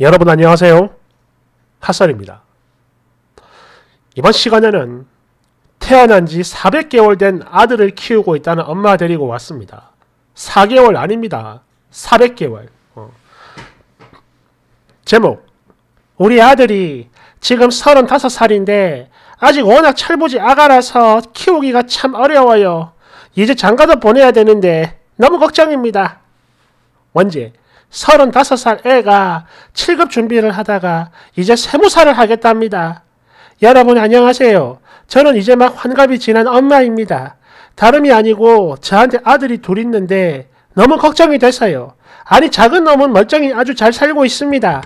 여러분 안녕하세요. 핫설입니다. 이번 시간에는 태어난 지 400개월 된 아들을 키우고 있다는 엄마 데리고 왔습니다. 4개월 아닙니다. 400개월. 어. 제목 우리 아들이 지금 35살인데 아직 워낙 철부지 아가라서 키우기가 참 어려워요. 이제 장가도 보내야 되는데 너무 걱정입니다. 원제 35살 애가 7급 준비를 하다가 이제 세무사를 하겠답니다. 여러분 안녕하세요. 저는 이제 막 환갑이 지난 엄마입니다. 다름이 아니고 저한테 아들이 둘 있는데 너무 걱정이 돼서요. 아니 작은 놈은 멀쩡히 아주 잘 살고 있습니다.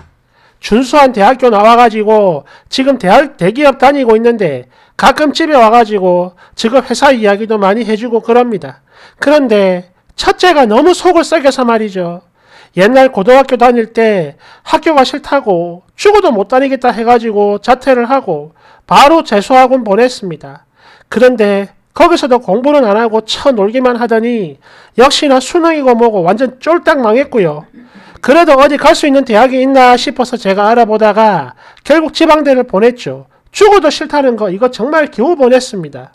준수한 대학교 나와가지고 지금 대학 대기업 다니고 있는데 가끔 집에 와가지고 직업 회사 이야기도 많이 해주고 그럽니다. 그런데 첫째가 너무 속을 썩여서 말이죠. 옛날 고등학교 다닐 때 학교가 싫다고 죽어도 못 다니겠다 해가지고 자퇴를 하고 바로 재수학원 보냈습니다. 그런데 거기서도 공부는 안 하고 쳐 놀기만 하더니 역시나 수능이고 뭐고 완전 쫄딱 망했고요. 그래도 어디 갈 수 있는 대학이 있나 싶어서 제가 알아보다가 결국 지방대를 보냈죠. 죽어도 싫다는 거 이거 정말 겨우 보냈습니다.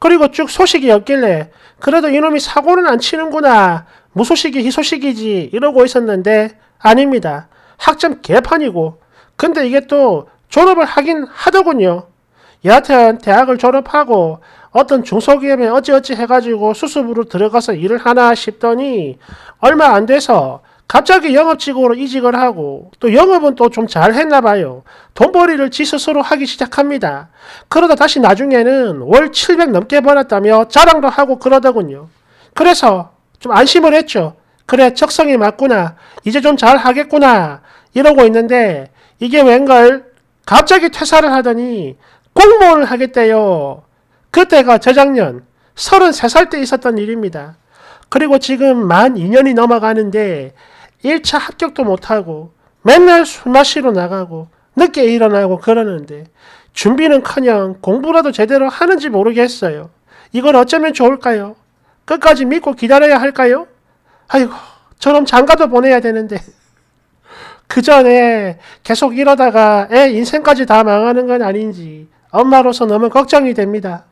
그리고 쭉 소식이 없길래 그래도 이놈이 사고는 안 치는구나 무소식이 희소식이지 이러고 있었는데 아닙니다. 학점 개판이고 근데 이게 또 졸업을 하긴 하더군요. 여하튼 대학을 졸업하고 어떤 중소기업에 어찌어찌 해가지고 수습으로 들어가서 일을 하나 싶더니 얼마 안 돼서 갑자기 영업직으로 이직을 하고 또 영업은 또 좀 잘했나 봐요. 돈벌이를 지 스스로 하기 시작합니다. 그러다 다시 나중에는 월 700 넘게 벌었다며 자랑도 하고 그러더군요. 그래서 좀 안심을 했죠. 그래, 적성이 맞구나. 이제 좀 잘 하겠구나. 이러고 있는데, 이게 웬걸 갑자기 퇴사를 하더니 공무원을 하겠대요. 그때가 재작년 33살 때 있었던 일입니다. 그리고 지금 만 2년이 넘어가는데 1차 합격도 못하고 맨날 술 마시러 나가고 늦게 일어나고 그러는데 준비는커녕 공부라도 제대로 하는지 모르겠어요. 이건 어쩌면 좋을까요? 끝까지 믿고 기다려야 할까요? 아이고, 저놈 장가도 보내야 되는데. 그 전에 계속 이러다가 애 인생까지 다 망하는 건 아닌지 엄마로서 너무 걱정이 됩니다.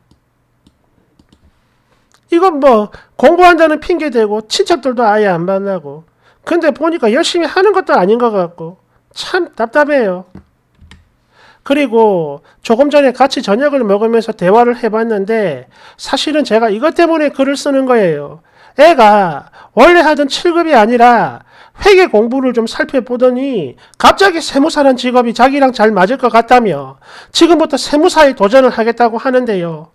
이건 뭐 공부한다는 핑계 대고 친척들도 아예 안 만나고 근데 보니까 열심히 하는 것도 아닌 것 같고 참 답답해요. 그리고 조금 전에 같이 저녁을 먹으면서 대화를 해봤는데 사실은 제가 이것 때문에 글을 쓰는 거예요. 애가 원래 하던 7급이 아니라 회계 공부를 좀 살펴보더니 갑자기 세무사란 직업이 자기랑 잘 맞을 것 같다며 지금부터 세무사에 도전을 하겠다고 하는데요.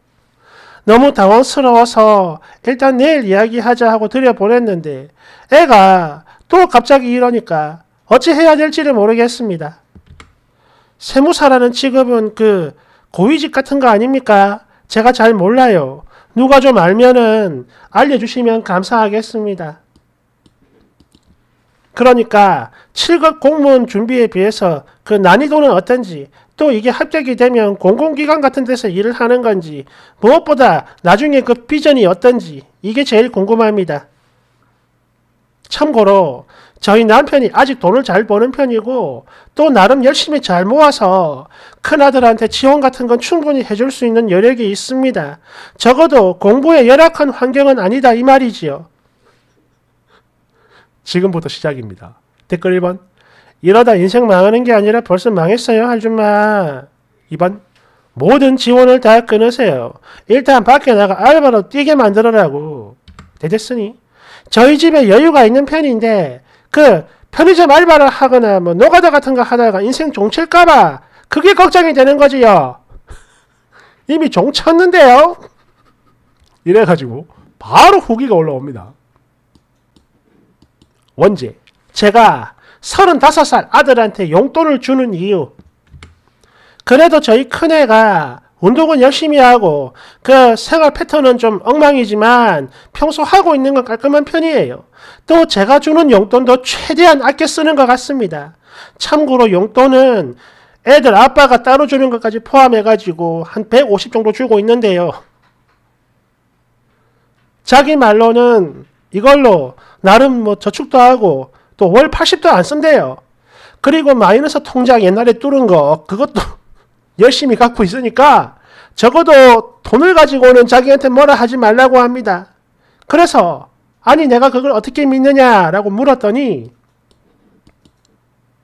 너무 당황스러워서 일단 내일 이야기하자 하고 들여보냈는데 애가 또 갑자기 이러니까 어찌 해야 될지를 모르겠습니다. 세무사라는 직업은 그 고위직 같은 거 아닙니까? 제가 잘 몰라요. 누가 좀 알면은 알려주시면 감사하겠습니다. 그러니까 7급 공무원 준비에 비해서 그 난이도는 어떤지 또 이게 합격이 되면 공공기관 같은 데서 일을 하는 건지 무엇보다 나중에 그 비전이 어떤지 이게 제일 궁금합니다. 참고로 저희 남편이 아직 돈을 잘 버는 편이고 또 나름 열심히 잘 모아서 큰아들한테 지원 같은 건 충분히 해줄 수 있는 여력이 있습니다. 적어도 공부에 열악한 환경은 아니다 이 말이지요. 지금부터 시작입니다. 댓글 1번 이러다 인생 망하는 게 아니라 벌써 망했어요 할줌마 2번 모든 지원을 다 끊으세요. 일단 밖에 나가 알바로 뛰게 만들어라고. 대됐으니 저희 집에 여유가 있는 편인데 그 편의점 알바를 하거나 뭐 노가다 같은 거 하다가 인생 종칠까봐 그게 걱정이 되는 거지요. 이미 종쳤는데요. 이래가지고 바로 후기가 올라옵니다. 원제 제가 35살 아들한테 용돈을 주는 이유 그래도 저희 큰애가 운동은 열심히 하고 그 생활 패턴은 좀 엉망이지만 평소 하고 있는 건 깔끔한 편이에요. 또 제가 주는 용돈도 최대한 아껴 쓰는 것 같습니다. 참고로 용돈은 애들 아빠가 따로 주는 것까지 포함해가지고 한 150 정도 주고 있는데요. 자기 말로는 이걸로 나름 뭐 저축도 하고 또 월 80도 안 쓴대요. 그리고 마이너스 통장 옛날에 뚫은 거 그것도 열심히 갖고 있으니까 적어도 돈을 가지고는 자기한테 뭐라 하지 말라고 합니다. 그래서 아니 내가 그걸 어떻게 믿느냐라고 물었더니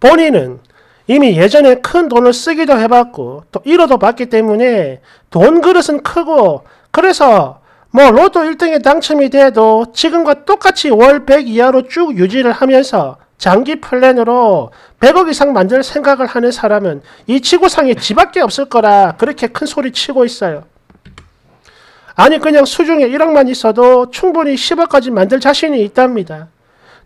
본인은 이미 예전에 큰 돈을 쓰기도 해봤고 또 잃어도 봤기 때문에 돈 그릇은 크고 그래서 뭐 로또 1등에 당첨이 돼도 지금과 똑같이 월 100 이하로 쭉 유지를 하면서 장기 플랜으로 100억 이상 만들 생각을 하는 사람은 이 지구상에 집밖에 없을 거라 그렇게 큰 소리 치고 있어요. 아니 그냥 수중에 1억만 있어도 충분히 10억까지 만들 자신이 있답니다.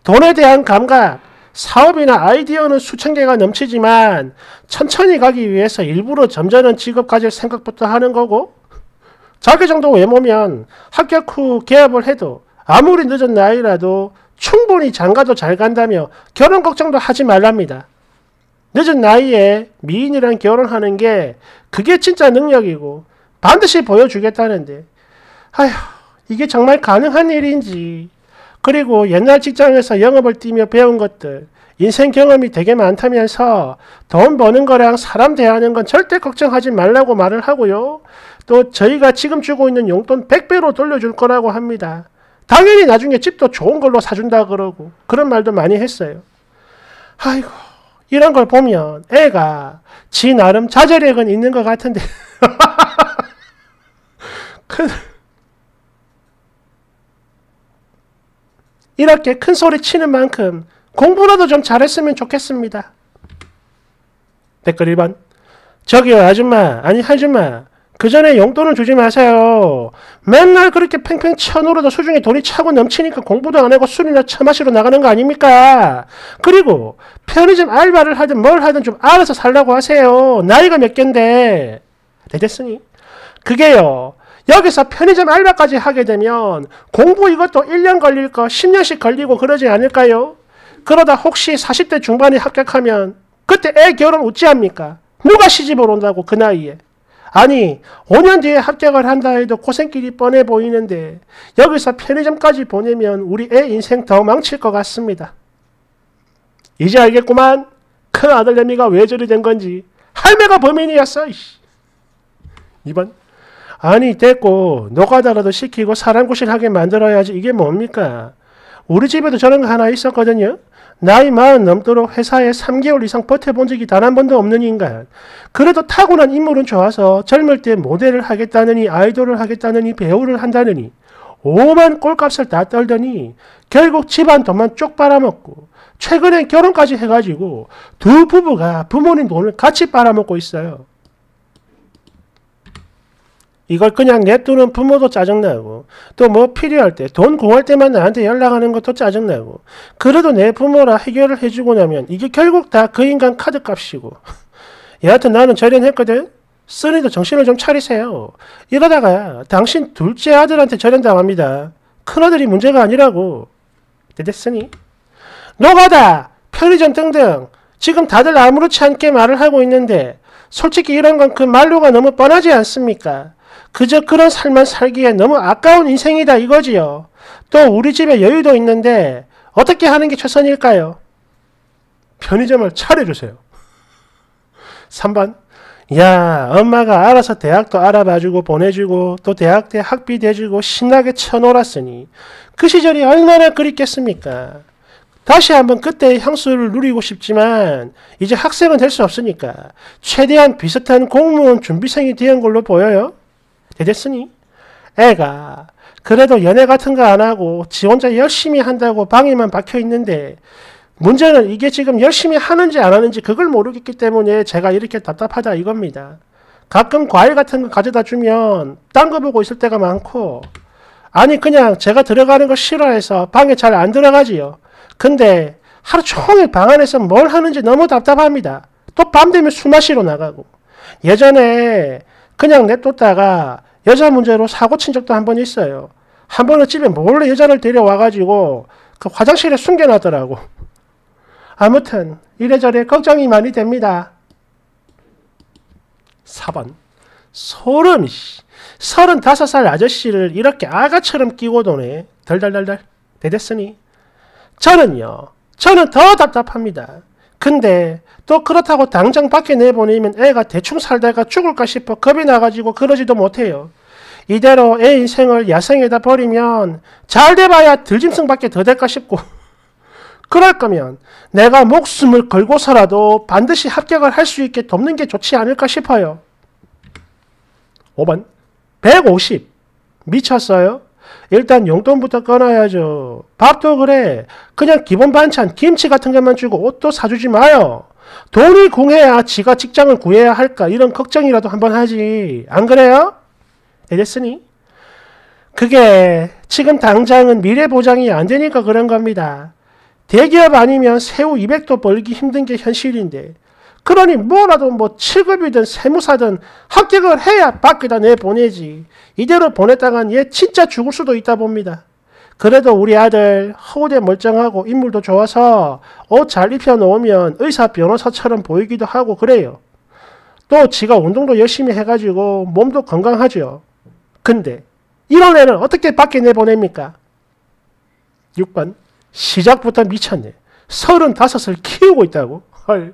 돈에 대한 감각, 사업이나 아이디어는 수천 개가 넘치지만 천천히 가기 위해서 일부러 점잖은 직업 가질 생각부터 하는 거고 자기 정도 외모면 합격 후 개업을 해도 아무리 늦은 나이라도 충분히 장가도 잘 간다며 결혼 걱정도 하지 말랍니다. 늦은 나이에 미인이랑 결혼하는 게 그게 진짜 능력이고 반드시 보여주겠다는데 아휴 이게 정말 가능한 일인지 그리고 옛날 직장에서 영업을 뛰며 배운 것들 인생 경험이 되게 많다면서 돈 버는 거랑 사람 대하는 건 절대 걱정하지 말라고 말을 하고요. 또 저희가 지금 주고 있는 용돈 100배로 돌려줄 거라고 합니다. 당연히 나중에 집도 좋은 걸로 사준다 그러고 그런 말도 많이 했어요. 아이고 이런 걸 보면 애가 지 나름 자제력은 있는 것 같은데 이렇게 큰 소리 치는 만큼 공부라도 좀 잘했으면 좋겠습니다. 댓글 1번 저기요 아줌마 아니 아줌마 그 전에 용돈을 주지 마세요. 맨날 그렇게 팽팽 쳐누르도 수중에 돈이 차고 넘치니까 공부도 안 하고 술이나 차 마시러 나가는 거 아닙니까? 그리고 편의점 알바를 하든 뭘 하든 좀 알아서 살라고 하세요. 나이가 몇 갠데. 네, 됐으니. 그게요. 여기서 편의점 알바까지 하게 되면 공부 이것도 1년 걸릴 거 10년씩 걸리고 그러지 않을까요? 그러다 혹시 40대 중반에 합격하면 그때 애 결혼 어찌합니까? 누가 시집을 온다고 그 나이에. 아니 5년 뒤에 합격을 한다 해도 고생길이 뻔해 보이는데 여기서 편의점까지 보내면 우리 애 인생 더 망칠 것 같습니다. 이제 알겠구만. 큰 아들 내미가 왜 저리 된 건지. 할매가 범인이었어. 이번 아니 됐고 노가다라도 시키고 사람 구실하게 만들어야지 이게 뭡니까? 우리 집에도 저런 거 하나 있었거든요. 나이 마흔 넘도록 회사에 3개월 이상 버텨본 적이 단 한 번도 없는 인간. 그래도 타고난 인물은 좋아서 젊을 때 모델을 하겠다느니 아이돌을 하겠다느니 배우를 한다느니 오만 꼴값을 다 떨더니 결국 집안 돈만 쪽 빨아먹고 최근엔 결혼까지 해가지고 두 부부가 부모님 돈을 같이 빨아먹고 있어요. 이걸 그냥 냅두는 부모도 짜증나고 또 뭐 필요할 때 돈 구할 때만 나한테 연락하는 것도 짜증나고 그래도 내 부모라 해결을 해주고 나면 이게 결국 다 그 인간 카드값이고 여하튼 나는 절연했거든 쓰니도 정신을 좀 차리세요 이러다가 당신 둘째 아들한테 절연당합니다 큰아들이 문제가 아니라고 됐으니 노가다 편의점 등등 지금 다들 아무렇지 않게 말을 하고 있는데 솔직히 이런 건 그 말로가 너무 뻔하지 않습니까? 그저 그런 삶만 살기에 너무 아까운 인생이다 이거지요. 또 우리 집에 여유도 있는데 어떻게 하는 게 최선일까요? 편의점을 차려주세요. 3번 야 엄마가 알아서 대학도 알아봐주고 보내주고 또 대학 때 학비 대주고 신나게 쳐놀았으니 그 시절이 얼마나 그립겠습니까? 다시 한번 그때의 향수를 누리고 싶지만 이제 학생은 될 수 없으니까 최대한 비슷한 공무원 준비생이 된 걸로 보여요. 되겠으니? 애가 그래도 연애 같은 거 안 하고 지 혼자 열심히 한다고 방에만 박혀 있는데 문제는 이게 지금 열심히 하는지 안 하는지 그걸 모르겠기 때문에 제가 이렇게 답답하다 이겁니다. 가끔 과일 같은 거 가져다 주면 딴 거 보고 있을 때가 많고 아니 그냥 제가 들어가는 거 싫어해서 방에 잘 안 들어가지요. 근데 하루 종일 방 안에서 뭘 하는지 너무 답답합니다. 또 밤 되면 술 마시러 나가고 예전에 그냥 내뒀다가 여자 문제로 사고 친 적도 한 번 있어요. 한 번은 집에 몰래 여자를 데려와가지고 그 화장실에 숨겨놨더라고. 아무튼 이래저래 걱정이 많이 됩니다. 4번 소름이 35살 아저씨를 이렇게 아가처럼 끼고 도네. 덜덜덜덜 대댔으니 저는요. 저는 더 답답합니다. 근데 또 그렇다고 당장 밖에 내보내면 애가 대충 살다가 죽을까 싶어 겁이 나가지고 그러지도 못해요. 이대로 애 인생을 야생에다 버리면 잘 돼봐야 들짐승밖에 더 될까 싶고 그럴 거면 내가 목숨을 걸고서라도 반드시 합격을 할 수 있게 돕는 게 좋지 않을까 싶어요. 5번 150 미쳤어요? 일단 용돈부터 끊어야죠. 밥도 그래. 그냥 기본 반찬, 김치 같은 것만 주고 옷도 사주지 마요. 돈이 궁해야 지가 직장을 구해야 할까 이런 걱정이라도 한번 하지. 안 그래요? 알겠으니? 그게 지금 당장은 미래 보장이 안 되니까 그런 겁니다. 대기업 아니면 새우 200도 벌기 힘든 게 현실인데 그러니 뭐라도 뭐 7급이든 세무사든 합격을 해야 밖에다 내보내지. 이대로 보냈다간 얘 진짜 죽을 수도 있다 봅니다. 그래도 우리 아들 허우대 멀쩡하고 인물도 좋아서 옷 잘 입혀놓으면 의사 변호사처럼 보이기도 하고 그래요. 또 지가 운동도 열심히 해가지고 몸도 건강하죠. 근데 이런 애는 어떻게 밖에 내보냅니까? 6번 시작부터 미쳤네. 35을 키우고 있다고? 헐.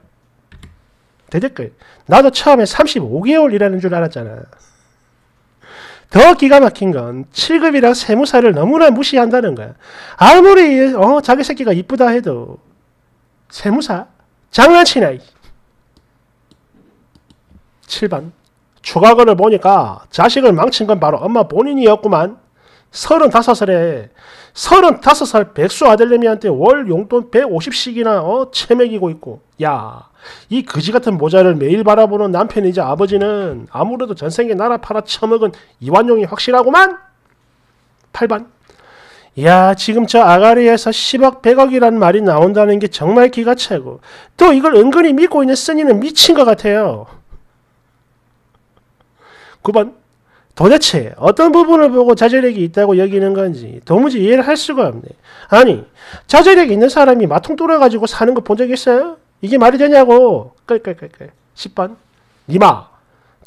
대댓글. 나도 처음에 35개월 일하는 줄 알았잖아. 더 기가 막힌 건 7급이랑 세무사를 너무나 무시한다는 거야. 아무리 어, 자기 새끼가 이쁘다 해도 세무사? 장난치나. 7번. 추가글을 보니까 자식을 망친 건 바로 엄마 본인이었구만. 35살에 35살 백수 아들내미한테 월 용돈 150씩이나 어, 채맥이고 있고 야 이거지같은 모자를 매일 바라보는 남편이자 아버지는 아무래도 전생에 나라 팔아쳐먹은 이완용이 확실하고만 8반 야 지금 저 아가리에서 10억 100억이란 말이 나온다는 게 정말 기가 차고 또 이걸 은근히 믿고 있는 쓰니는 미친 것 같아요 9번 도대체 어떤 부분을 보고 자제력이 있다고 여기는 건지 도무지 이해를 할 수가 없네. 아니, 자제력이 있는 사람이 마통 뚫어가지고 사는 거 본 적 있어요? 이게 말이 되냐고. 끌끌끌끌. 10번. 니마.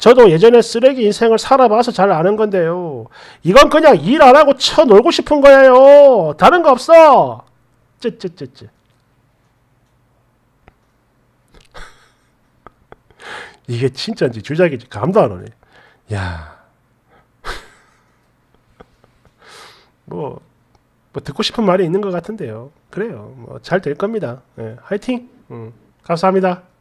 저도 예전에 쓰레기 인생을 살아봐서 잘 아는 건데요. 이건 그냥 일 안 하고 쳐 놀고 싶은 거예요. 다른 거 없어. 쯔쯔쯔쯔. 이게 진짜인지 주작인지 감도 안 오네. 야. 뭐, 뭐 듣고 싶은 말이 있는 것 같은데요. 그래요. 뭐 잘 될 겁니다. 예, 화이팅! 음, 감사합니다.